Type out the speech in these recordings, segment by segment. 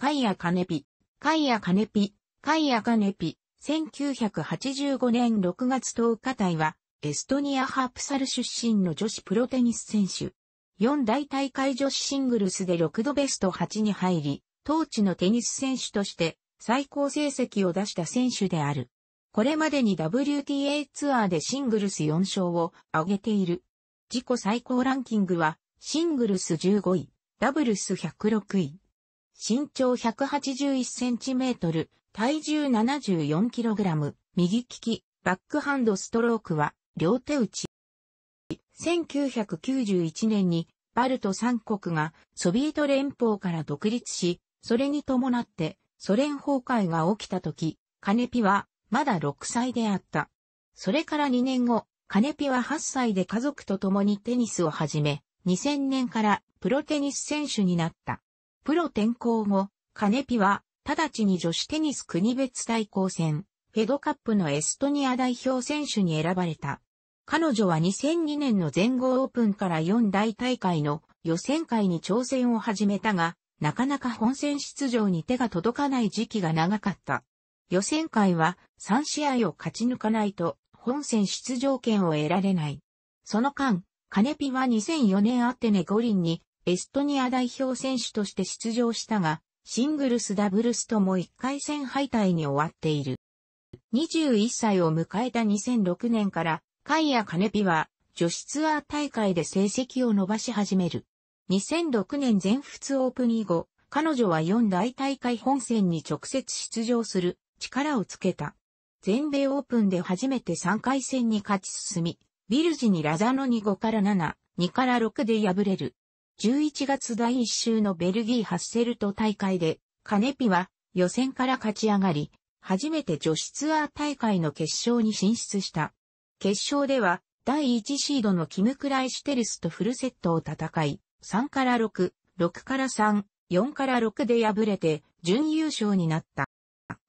カイアカネピ、カイアカネピ、カイアカネピ、1985年6月10日隊は、エストニア・ハープサル出身の女子プロテニス選手。4大大会女子シングルスで6度ベスト8に入り、当地のテニス選手として最高成績を出した選手である。これまでに WTA ツアーでシングルス4勝を挙げている。自己最高ランキングはシングルス15位、ダブルス106位。身長181センチメートル、体重74キログラム、右利き、バックハンドストロークは、両手打ち。1991年に、バルト三国がソビエト連邦から独立し、それに伴ってソ連崩壊が起きた時、カネピはまだ6歳であった。それから2年後、カネピは8歳で家族と共にテニスを始め、2000年からプロテニス選手になった。プロ転向後、カネピは、直ちに女子テニス国別対抗戦、フェドカップのエストニア代表選手に選ばれた。彼女は2002年の全豪オープンから4大大会の予選会に挑戦を始めたが、なかなか本戦出場に手が届かない時期が長かった。予選会は3試合を勝ち抜かないと本戦出場権を得られない。その間、カネピは2004年アテネ五輪にエストニア代表選手として出場したが、シングルスダブルスとも1回戦敗退に終わっている。21歳を迎えた2006年から、カイア・カネピは女子ツアー大会で成績を伸ばし始める。2006年全仏オープン以後、彼女は4大大会本戦に直接出場する力をつけた。全米オープンで初めて3回戦に勝ち進み、ビルジにラザノに5から7、2から6で敗れる。11月第1週のベルギーハッセルト大会で、カネピは予選から勝ち上がり、初めて女子ツアー大会の決勝に進出した。決勝では、第1シードのキム・クライシュテルスとフルセットを戦い、3から6、6から3、4から6で敗れて、準優勝になった。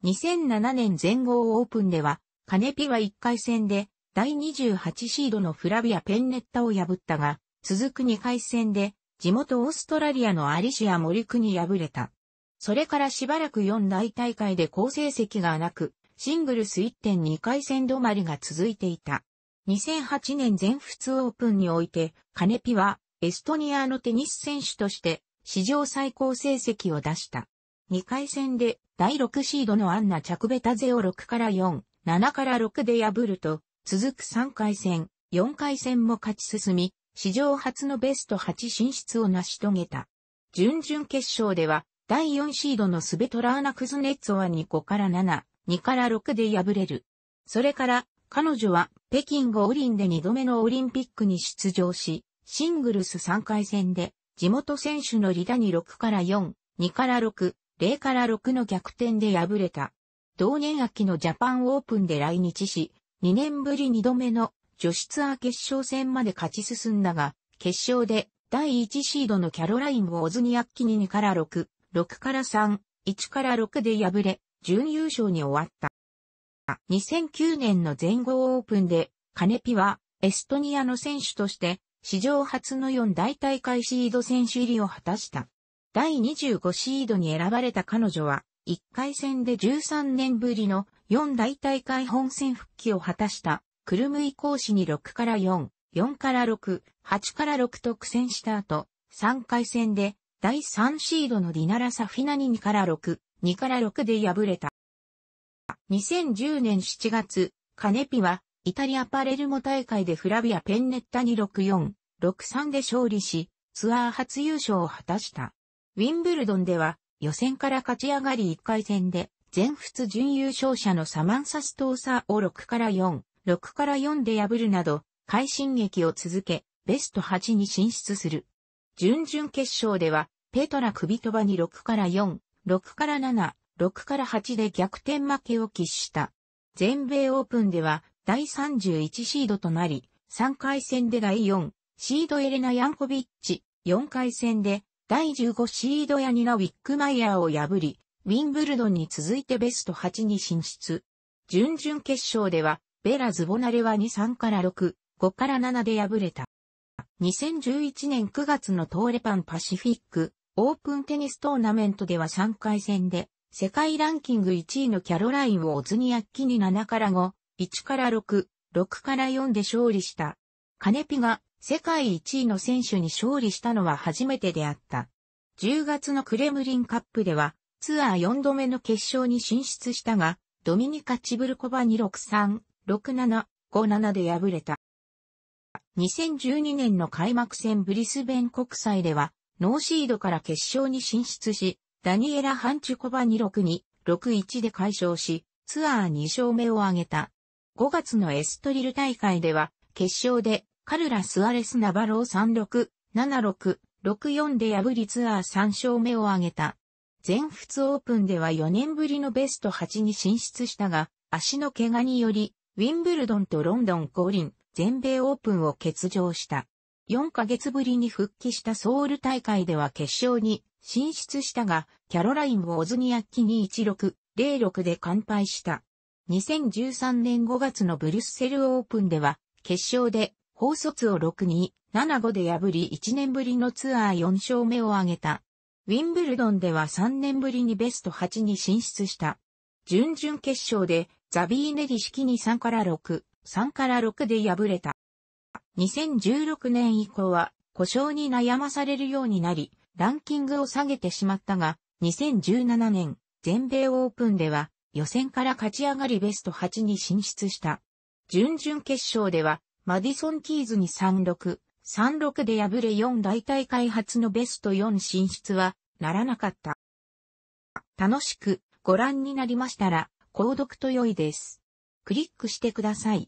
2007年全豪オープンでは、カネピは1回戦で、第28シードのフラビア・ペンネッタを破ったが、続く2回戦で、地元オーストラリアのアリシア・モリクに敗れた。それからしばらく4大大会で好成績がなく、シングルス1.2回戦止まりが続いていた。2008年全仏オープンにおいて、カネピはエストニアのテニス選手として史上最高成績を出した。2回戦で第6シードのアンナ・チャクベタゼを6から4、7から6で破ると、続く3回戦、4回戦も勝ち進み、史上初のベスト8進出を成し遂げた。準々決勝では、第4シードのスベトラーナ・クズネッツォは2個から7、2から6で敗れる。それから、彼女は北京五輪で2度目のオリンピックに出場し、シングルス3回戦で、地元選手のリダに6から4、2から6、0から6の逆転で敗れた。同年秋のジャパンオープンで来日し、2年ぶり2度目の女子ツアー決勝戦まで勝ち進んだが、決勝で第1シードのキャロラインをオズニアッキに2から6、6から3、1から6で敗れ、準優勝に終わった。2009年の全豪オープンで、カネピはエストニアの選手として史上初の4大大会シード選手入りを果たした。第25シードに選ばれた彼女は、1回戦で13年ぶりの4大大会本戦復帰を果たしたクルムイ講師に6から4、4から6、8から6と苦戦した後、3回戦で第3シードのディナラサフィナに2から6、2から6で敗れた。2010年7月、カネピはイタリアパレルモ大会でフラビア・ペンネッタに6-4、6-3で勝利し、ツアー初優勝を果たした。ウィンブルドンでは予選から勝ち上がり1回戦で全仏準優勝者のサマンサストーサーを6から4、6から4で破るなど、快進撃を続け、ベスト8に進出する。準々決勝では、ペトラ・クビトバに6から4、6から7、6から8で逆転負けを喫した。全米オープンでは第31シードとなり、3回戦で第4シードエレナ・ヤンコビッチ、4回戦で第15シードヤニナ・ウィックマイヤーを破り、ウィンブルドンに続いてベスト8に進出。準々決勝ではベラ・ズボナレは2、3から6、5から7で敗れた。2011年9月のトーレパンパシフィックオープンテニストーナメントでは3回戦で世界ランキング1位のキャロラインをオズニアッキに7から5、1から6、6から4で勝利した。カネピが世界1位の選手に勝利したのは初めてであった。10月のクレムリンカップではツアー4度目の決勝に進出したが、ドミニカ・チブルコバに6-3、6757で敗れた。2012年の開幕戦ブリスベン国際では、ノーシードから決勝に進出し、ダニエラ・ハンチュコバ262、6-1で解消し、ツアー2勝目を挙げた。5月のエストリル大会では、決勝でカルラ・スアレス・ナバロー36-76-64で破りツアー3勝目を挙げた。全仏オープンでは4年ぶりのベスト8に進出したが、足の怪我によりウィンブルドンとロンドン降臨、全米オープンを欠場した。4ヶ月ぶりに復帰したソウル大会では決勝に進出したが、キャロライン・ウォズニアッキに16、06で完敗した。2013年5月のブリュッセルオープンでは、決勝で、放卒を6-2、7-5で破り1年ぶりのツアー4勝目を挙げた。ウィンブルドンでは3年ぶりにベスト8に進出した。準々決勝でザビーネリ式に3から6、3から6で敗れた。2016年以降は故障に悩まされるようになり、ランキングを下げてしまったが、2017年、全米オープンでは予選から勝ち上がりベスト8に進出した。準々決勝では、マディソン・キーズに36、36で敗れ4大大会初のベスト4進出はならなかった。楽しくご覧になりましたら、購読と良いです。クリックしてください。